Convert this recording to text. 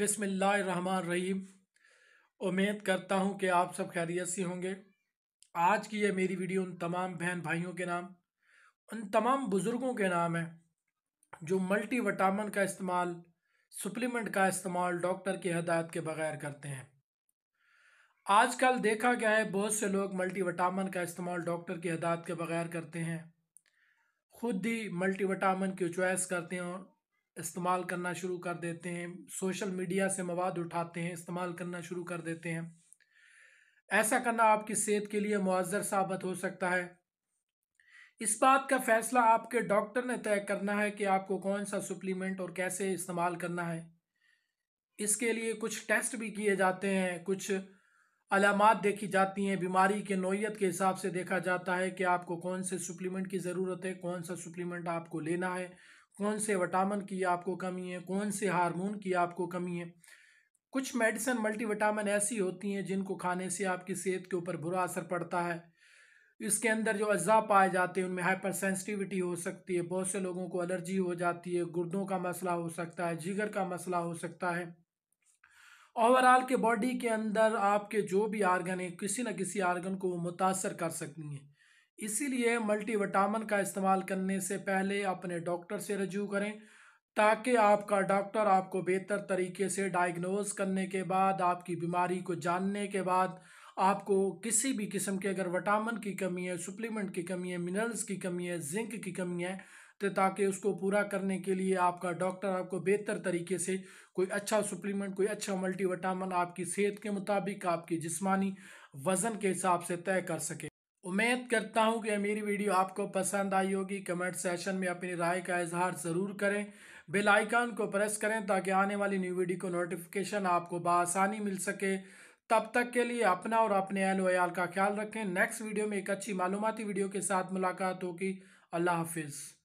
बिसमिल्लर उम्मीद करता हूँ कि आप सब खैरियत से होंगे आज की यह मेरी वीडियो उन तमाम बहन भाइयों के नाम उन तमाम बुज़ुर्गों के नाम है जो मल्टी वटामिन का इस्तेमाल सप्लीमेंट का इस्तेमाल डॉक्टर की हदायत के बगैर करते हैं आजकल देखा गया है बहुत से लोग मल्टी वटामिन का इस्तेमाल डॉक्टर की हदायत के बगैर करते हैं खुद ही मल्टी वटामिन की चॉइस करते हैं और इस्तेमाल करना शुरू कर देते हैं सोशल मीडिया से मवाद उठाते हैं इस्तेमाल करना शुरू कर देते हैं ऐसा करना आपकी सेहत के लिए मुआजर साबित हो सकता है इस बात का फैसला आपके डॉक्टर ने तय करना है कि आपको कौन सा सप्लीमेंट और कैसे इस्तेमाल करना है इसके लिए कुछ टेस्ट भी किए जाते हैं कुछ अलामत देखी जाती हैं बीमारी के नोयत के हिसाब से देखा जाता है कि आपको कौन से सप्लीमेंट की ज़रूरत है कौन सा सप्लीमेंट आपको लेना है कौन से वटामिन की आपको कमी है कौन से हार्मोन की आपको कमी है कुछ मेडिसिन मल्टीविटामिन ऐसी होती हैं जिनको खाने से आपकी सेहत के ऊपर बुरा असर पड़ता है इसके अंदर जो अज्जा पाए जाते हैं उनमें हाइपर सेंसिटिविटी हो सकती है बहुत से लोगों को एलर्जी हो जाती है गुर्दों का मसला हो सकता है जिगर का मसला हो सकता है ओवरऑल के बॉडी के अंदर आपके जो भी आर्गन है किसी न किसी आर्गन को वो मुतासर कर सकती हैं इसीलिए मल्टीविटामिन का इस्तेमाल करने से पहले अपने डॉक्टर से रजू करें ताकि आपका डॉक्टर आपको बेहतर तरीके से डायग्नोज करने के बाद आपकी बीमारी को जानने के बाद आपको किसी भी किस्म के अगर विटामिन की कमी है सप्लीमेंट की कमी है मिनरल्स की कमी है जिंक की कमी है तो ताकि उसको पूरा करने के लिए आपका डॉक्टर आपको बेहतर तरीके से कोई अच्छा सप्लीमेंट कोई अच्छा विटामिन आपकी सेहत के मुताबिक आपकी जिस्मानी वज़न के हिसाब से तय कर सके उम्मीद करता हूं कि मेरी वीडियो आपको पसंद आई होगी कमेंट सेशन में अपनी राय का इजहार ज़रूर करें बेल आइकन को प्रेस करें ताकि आने वाली न्यू वीडियो को नोटिफिकेशन आपको बसानी मिल सके तब तक के लिए अपना और अपने अहल वयाल का ख्याल रखें नेक्स्ट वीडियो में एक अच्छी मालूमती वीडियो के साथ मुलाकात होगी अल्लाह हाफिज़